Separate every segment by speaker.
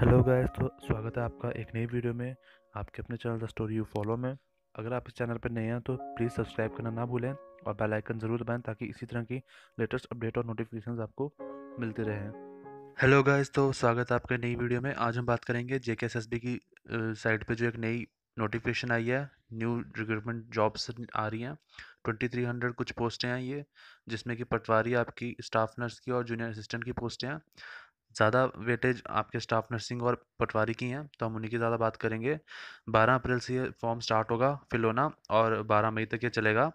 Speaker 1: hello guys तो स्वागत है आपका एक नई वीडियो में आपके अपने channel the story you follow में अगर आप इस चैनल पर नए हैं तो प्लीज़ सब्सक्राइब करना ना भूलें और बेल आइकन ज़रूर दबाएं ताकि इसी तरह की लेटेस्ट अपडेट और नोटिफिकेशंस आपको मिलते रहें हेलो गाइस तो स्वागत है आपके नई वीडियो में आज हम बात करेंगे जे की साइट पर जो एक नई नोटिफिकेशन आई है न्यू रिक्रूटमेंट जॉब्स आ रही हैं ट्वेंटी थ्री हंड्रेड कुछ पोस्टें हैं ये जिसमें कि पटवारी आपकी स्टाफ नर्स की और जूनियर असिस्टेंट की पोस्टें हैं ज़्यादा वेटेज आपके स्टाफ नर्सिंग और पटवारी की हैं तो हम उन्हीं की ज़्यादा बात करेंगे 12 अप्रैल से ये फॉर्म स्टार्ट होगा फिल होना और 12 मई तक ये चलेगा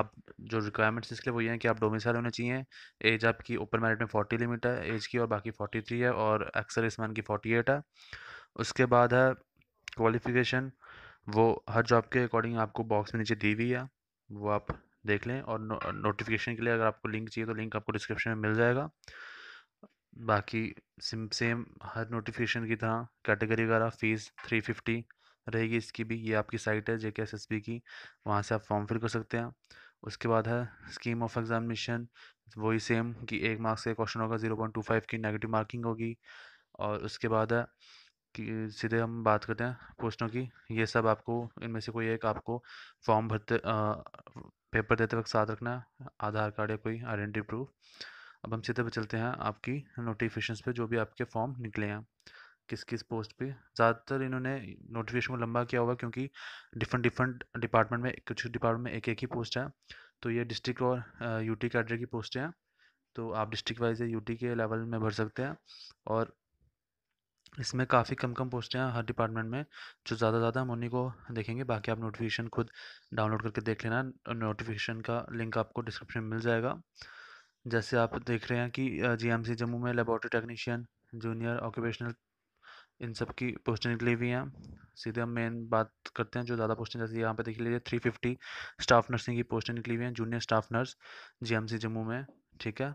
Speaker 1: आप जो रिक्वायरमेंट्स इसके वो ये हैं कि आप डोमिसाइल होने चाहिए एज आपकी ओपन मैरिट में 40 लिमिट है एज की और बाकी 43 है और इसमान की 48 है उसके बाद है क्वालिफिकेशन वो हर जॉब के अकॉर्डिंग आपको बॉक्स में नीचे दी हुई है वो आप देख लें और नो, नोटिफिकेशन के लिए अगर आपको लिंक चाहिए तो लिंक आपको डिस्क्रिप्शन में मिल जाएगा बाकी सिम सेम हर नोटिफिकेशन की तरह कैटेगरी वगैरह फ़ीस थ्री फिफ्टी रहेगी इसकी भी ये आपकी साइट है जेके एस एस की वहाँ से आप फॉर्म फिल कर सकते हैं उसके बाद है स्कीम ऑफ एग्जामिनेशन वही सेम कि एक मार्क्स का क्वेश्चन होगा ज़ीरो पॉइंट टू फाइव की नेगेटिव मार्किंग होगी और उसके बाद है कि सीधे हम बात करते हैं क्वेश्चनों की ये सब आपको इनमें से कोई एक आपको फॉर्म भरते आ, पेपर देते वक्त साथ रखना है आधार कार्ड या कोई आइडेंटिटी प्रूफ अब हम सीधे चलते हैं आपकी नोटिफिकेशन पे जो भी आपके फॉर्म निकले हैं किस किस पोस्ट पे ज़्यादातर इन्होंने नोटिफिकेशन को लंबा किया हुआ क्योंकि डिफरेंट डिफरेंट डिपार्टमेंट में कुछ डिपार्टमेंट में एक एक ही पोस्ट है तो ये डिस्ट्रिक्ट और यूटी कैडर की पोस्टें हैं तो आप डिस्ट्रिक्ट वाइज यूटी के लेवल में भर सकते हैं और इसमें काफ़ी कम कम पोस्टें हैं हर डिपार्टमेंट में जो ज़्यादा ज़्यादा हम उन्हीं को देखेंगे बाकी आप नोटिफिकेशन खुद डाउनलोड करके देख लेना नोटिफिकेशन का लिंक आपको डिस्क्रिप्शन में मिल जाएगा जैसे आप देख रहे हैं कि जीएमसी जम्मू में लेबॉर्ट्री टेक्नीशियन जूनियर ऑक्यूपेशनल इन सब की पोस्टें निकली हुई हैं सीधे हम मेन बात करते हैं जो ज़्यादा पोस्टें जैसे यहाँ पे देख लीजिए थ्री फिफ्टी स्टाफ नर्सिंग की पोस्टें निकली हुई हैं junior staff nurse GMC Jammu में ठीक है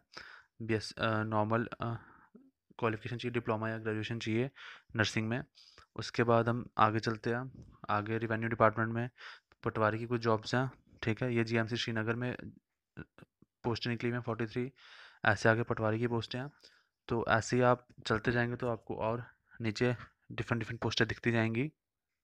Speaker 1: बी एस नॉर्मल क्वालिफिकेशन चाहिए डिप्लोमा या ग्रेजुएशन चाहिए नर्सिंग में उसके बाद हम आगे चलते हैं आगे रिवेन्यू डिपार्टमेंट में पटवारी की कुछ जॉब्स हैं ठीक है ये जीएमसी श्रीनगर में पोस्टें निकली हुई हैं फोर्टी थ्री ऐसे आगे पटवारी की पोस्टें हैं तो ऐसे ही आप चलते जाएंगे तो आपको और नीचे डिफरेंट डिफरेंट पोस्टें दिखती जाएंगी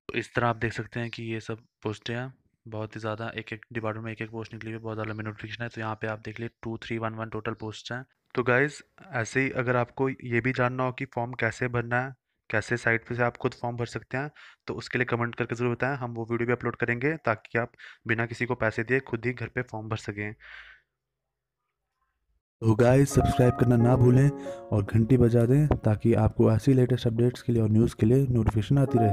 Speaker 1: तो इस तरह आप देख सकते हैं कि ये सब पोस्टें हैं बहुत ही ज़्यादा एक एक डिपार्टमेंट में एक एक पोस्ट निकली हुई है बहुत ज़्यादा लंबी नोटिफिकेशन है तो यहाँ पे आप देख लिए two three one one total post हैं तो गाइज़ ऐसे ही अगर आपको ये भी जानना हो कि फॉर्म कैसे भरना है कैसे साइट पे से आप खुद फॉर्म भर सकते हैं तो उसके लिए कमेंट करके ज़रूर बताएं हम वो वीडियो भी अपलोड करेंगे ताकि आप बिना किसी को पैसे दिए खुद ही घर पे फॉर्म भर सकें तो गाइस सब्सक्राइब करना ना भूलें और घंटी बजा दें ताकि आपको ऐसी लेटेस्ट अपडेट्स के लिए और न्यूज़ के लिए नोटिफिकेशन आती रहे